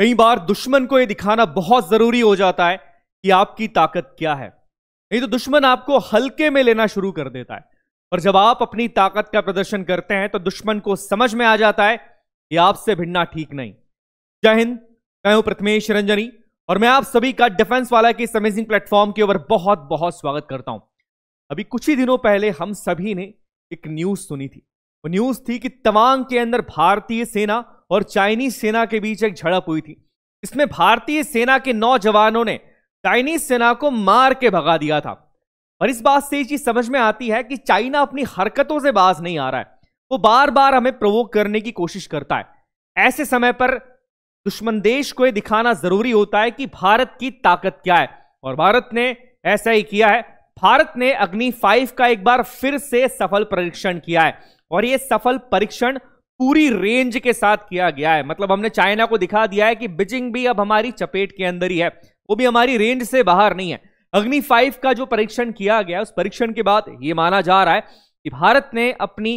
कई बार दुश्मन को यह दिखाना बहुत जरूरी हो जाता है कि आपकी ताकत क्या है नहीं तो दुश्मन आपको हल्के में लेना शुरू कर देता है और जब आप अपनी ताकत का प्रदर्शन करते हैं तो दुश्मन को समझ में आ जाता है कि आपसे भिड़ना ठीक नहीं जय हिंद मैं हूं प्रथमेश रंजनी और मैं आप सभी का डिफेंस वाला के इस अमेजिंग प्लेटफॉर्म के ऊपर बहुत बहुत स्वागत करता हूं अभी कुछ ही दिनों पहले हम सभी ने एक न्यूज सुनी थी वो न्यूज थी कि तवांग के अंदर भारतीय सेना और चाइनीज सेना के बीच एक झड़प हुई थी इसमें भारतीय सेना के नौ जवानों ने चाइनीज सेना को मार के भगा दिया था और इस बात से ये चीज समझ में आती है कि चाइना अपनी हरकतों से बाज नहीं आ रहा है वो बार बार हमें प्रवोक करने की कोशिश करता है ऐसे समय पर दुश्मन देश को यह दिखाना जरूरी होता है कि भारत की ताकत क्या है और भारत ने ऐसा ही किया है भारत ने अग्नि फाइव का एक बार फिर से सफल परीक्षण किया है और यह सफल परीक्षण पूरी रेंज के साथ किया गया है मतलब हमने चाइना को दिखा दिया है कि बिजिंग भी अब हमारी चपेट के अंदर ही है वो भी हमारी रेंज से बाहर नहीं है अग्नि फाइव का जो परीक्षण किया गया उस परीक्षण के बाद ये माना जा रहा है कि भारत ने अपनी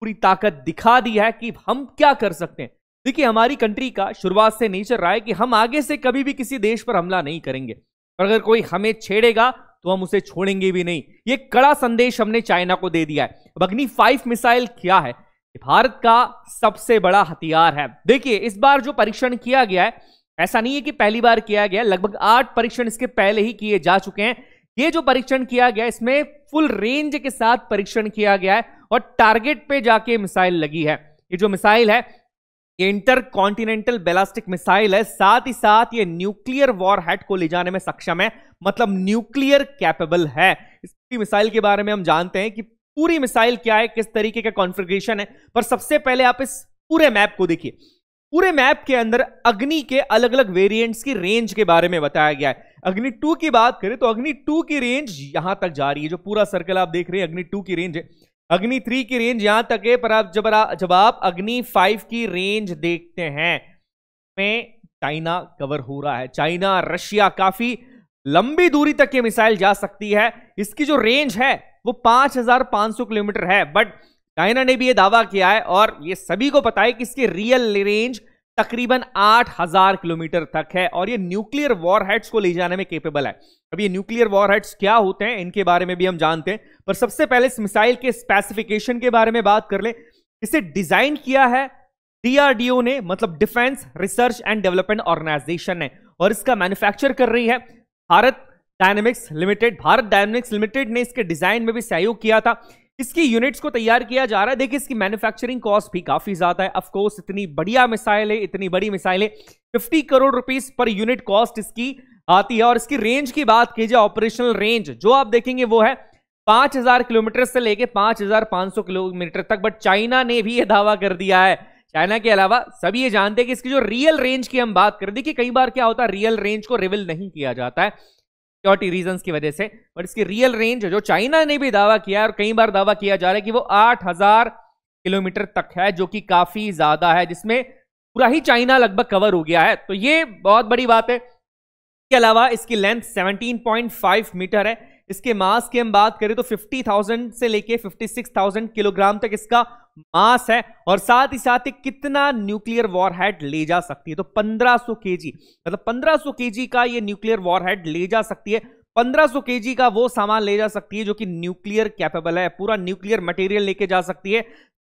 पूरी ताकत दिखा दी है कि हम क्या कर सकते हैं देखिए हमारी कंट्री का शुरुआत से नेचर रहा है कि हम आगे से कभी भी किसी देश पर हमला नहीं करेंगे और अगर कोई हमें छेड़ेगा तो हम उसे छोड़ेंगे भी नहीं ये कड़ा संदेश हमने चाइना को दे दिया है अग्नि फाइव मिसाइल क्या है भारत का सबसे बड़ा हथियार है देखिए इस बार जो परीक्षण किया गया है ऐसा नहीं है कि पहली बार किया गया लगभग आठ परीक्षण इसके पहले ही किए जा चुके हैं ये जो परीक्षण किया गया इसमें फुल रेंज के साथ परीक्षण किया गया है और टारगेट पे जाके मिसाइल लगी है ये जो मिसाइल है ये इंटर कॉन्टिनेंटल बेलास्टिक मिसाइल है साथ ही साथ ये न्यूक्लियर वॉर हेड को ले जाने में सक्षम है मतलब न्यूक्लियर कैपेबल है इसकी मिसाइल के बारे में हम जानते हैं कि पूरी मिसाइल क्या है किस तरीके का कॉन्फ़िगरेशन है पर सबसे पहले आप इस पूरे मैप को देखिए पूरे मैप के अंदर अग्नि के अलग अलग वेरिएंट्स की रेंज के बारे में बताया गया है अग्नि टू की बात करें तो अग्नि टू की रेंज यहां तक जा रही है जो पूरा सर्कल आप देख रहे हैं अग्नि टू की रेंज है अग्नि थ्री की रेंज यहां तक है पर आप जब जब आप अग्नि फाइव की रेंज देखते हैं में चाइना कवर हो रहा है चाइना रशिया काफी लंबी दूरी तक ये मिसाइल जा सकती है इसकी जो रेंज है वो पांच हजार पांच सौ किलोमीटर है बट चाइना ने भी ये दावा किया है और ये सभी को पता है कि इसकी रियल रेंज तकरीबन 8000 किलोमीटर तक है और ये न्यूक्लियर वॉरहेड्स को ले जाने में केपेबल है अब ये न्यूक्लियर वॉरहेड्स क्या होते हैं इनके बारे में भी हम जानते हैं पर सबसे पहले इस मिसाइल के स्पेसिफिकेशन के बारे में बात कर ले इसे डिजाइन किया है डीआरडीओ ने मतलब Defence Research and Development Organisation ने और इसका मैन्युफैक्चर कर रही है Bharat Dynamics Limited Bharat Dynamics Limited ने इसके डिजाइन में भी सहयोग किया था इसकी यूनिट्स को तैयार किया जा रहा है देखिए इसकी मैन्युफैक्चरिंग कॉस्ट भी काफी ज्यादा है अफकोर्स इतनी बढ़िया मिसाइल है इतनी बड़ी मिसाइल है fifty crore rupees per unit cost इसकी आती है और इसकी रेंज की बात की जाए ऑपरेशनल रेंज जो आप देखेंगे वो है 5000 किलोमीटर से लेके 5500 किलोमीटर तक बट चाइना ने भी ये दावा कर दिया है चाइना के अलावा सभी ये जानते हैं कि इसकी जो रियल रेंज की हम बात करें देखिए कई बार क्या होता है रियल रेंज को रिविल नहीं किया जाता है सिक्योरिटी रीजन की वजह से बट इसकी रियल रेंज जो चाइना ने भी दावा किया और कई बार दावा किया जा रहा है कि वो आठ हजार किलोमीटर तक है जो कि काफी ज्यादा है जिसमें पूरा ही चाइना लगभग कवर हो गया है तो ये बहुत बड़ी बात है इसके अलावा इसकी लेंथ 17.5 मीटर है इसके मास की हम बात करें तो 50,000 से लेके 56,000 किलोग्राम तक इसका मास है और साथ ही साथ कितना न्यूक्लियर वॉरहेड ले जा सकती है तो 1500 केजी मतलब 1500 केजी का ये न्यूक्लियर वॉरहेड ले जा सकती है 1500 केजी का वो सामान ले जा सकती है जो कि न्यूक्लियर कैपेबल है पूरा न्यूक्लियर मटेरियल लेके जा सकती है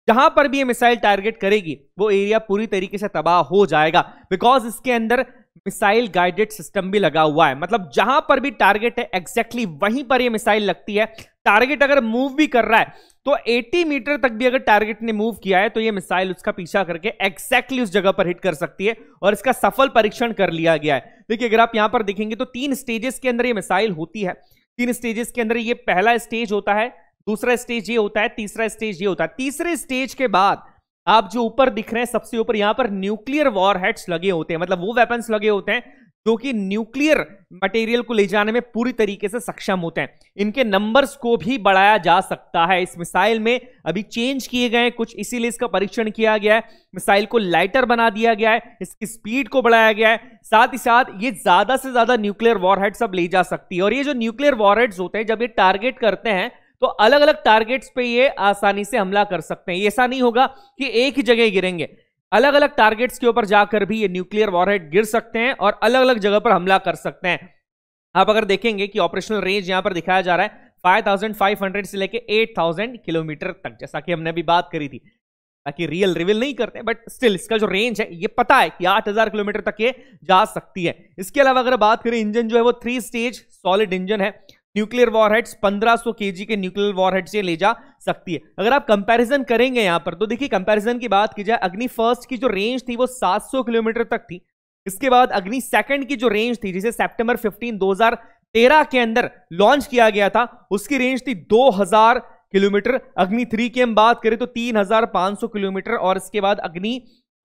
जहां पर भी ये मिसाइल टारगेट करेगी वो एरिया पूरी तरीके से तबाह हो जाएगा बिकॉज इसके अंदर मिसाइल गाइडेड सिस्टम भी लगा हुआ है मतलब जहां पर भी टारगेट है एग्जैक्टली exactly वहीं पर ये मिसाइल लगती है टारगेट अगर मूव भी कर रहा है तो 80 मीटर तक भी अगर टारगेट ने मूव किया है तो ये मिसाइल उसका पीछा करके एक्सैक्टली exactly उस जगह पर हिट कर सकती है और इसका सफल परीक्षण कर लिया गया है देखिए अगर आप यहां पर देखेंगे तो तीन स्टेजेस के अंदर ये मिसाइल होती है तीन स्टेजेस के अंदर ये पहला स्टेज होता है दूसरा स्टेज ये होता है तीसरा स्टेज ये होता है तीसरे स्टेज के बाद आप जो ऊपर दिख रहे हैं सबसे ऊपर यहां पर न्यूक्लियर वॉर हेड्स लगे होते हैं मतलब वो वेपन्स लगे होते हैं जो कि न्यूक्लियर मटेरियल को ले जाने में पूरी तरीके से सक्षम होते हैं इनके नंबर्स को भी बढ़ाया जा सकता है इस मिसाइल में अभी चेंज किए गए कुछ इसीलिए इसका परीक्षण किया गया है मिसाइल को लाइटर बना दिया गया है इसकी स्पीड को बढ़ाया गया है साथ ही साथ ये ज्यादा से ज्यादा न्यूक्लियर वॉरहेड्स अब ले जा सकती है और ये जो न्यूक्लियर वॉरहेड्स होते हैं जब ये टारगेट करते हैं तो अलग अलग टारगेट्स पे ये आसानी से हमला कर सकते हैं ऐसा नहीं होगा कि एक ही जगह गिरेंगे अलग अलग टारगेट्स के ऊपर जाकर भी ये न्यूक्लियर वॉरहेड गिर सकते हैं और अलग अलग जगह पर हमला कर सकते हैं आप अगर देखेंगे कि ऑपरेशनल रेंज यहां पर दिखाया जा रहा है 5,500 से लेके 8,000 किलोमीटर तक जैसा कि हमने अभी बात करी थी ताकि रियल रिविल नहीं करते बट स्टिल इसका जो रेंज है ये पता है कि 8,000 किलोमीटर तक ये जा सकती है इसके अलावा अगर बात करें इंजन जो है वो थ्री स्टेज सॉलिड इंजन है न्यूक्लियर वॉरहेड्स 1500 केजी के न्यूक्लियर वॉरहेड से ले जा सकती है अगर आप कंपैरिजन करेंगे यहां पर तो देखिए कंपैरिजन की बात की जाए अग्नि फर्स्ट की जो रेंज थी वो 700 किलोमीटर तक थी इसके बाद अग्नि सेकंड की जो रेंज थी जिसे सेप्टेम्बर फिफ्टीन दो के अंदर लॉन्च किया गया था उसकी रेंज थी दो किलोमीटर अग्नि थ्री की हम बात करें तो तीन किलोमीटर और इसके बाद अग्नि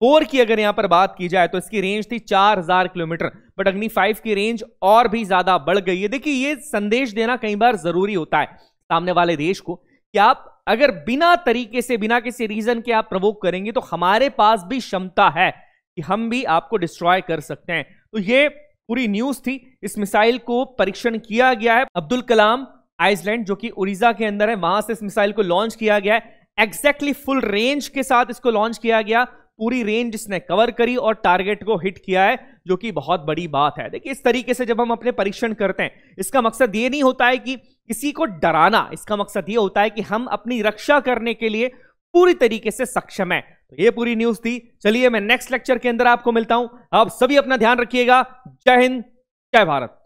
फोर की अगर यहां पर बात की जाए तो इसकी रेंज थी चार किलोमीटर बट अग्नि फाइव की रेंज और भी ज्यादा बढ़ गई है देखिए ये संदेश देना कई बार जरूरी होता है सामने वाले देश को कि आप अगर बिना तरीके से बिना किसी रीजन के आप प्रवोक करेंगे तो हमारे पास भी क्षमता है कि हम भी आपको डिस्ट्रॉय कर सकते हैं तो ये पूरी न्यूज थी इस मिसाइल को परीक्षण किया गया है अब्दुल कलाम आइसलैंड जो कि उड़ीसा के अंदर है वहां से इस मिसाइल को लॉन्च किया गया है एग्जैक्टली फुल रेंज के साथ इसको लॉन्च किया गया पूरी रेंज इसने कवर करी और टारगेट को हिट किया है जो कि बहुत बड़ी बात है देखिए इस तरीके से जब हम अपने परीक्षण करते हैं इसका मकसद ये नहीं होता है कि किसी को डराना इसका मकसद ये होता है कि हम अपनी रक्षा करने के लिए पूरी तरीके से सक्षम है तो ये पूरी न्यूज थी चलिए मैं नेक्स्ट लेक्चर के अंदर आपको मिलता हूं आप सभी अपना ध्यान रखिएगा जय हिंद जय भारत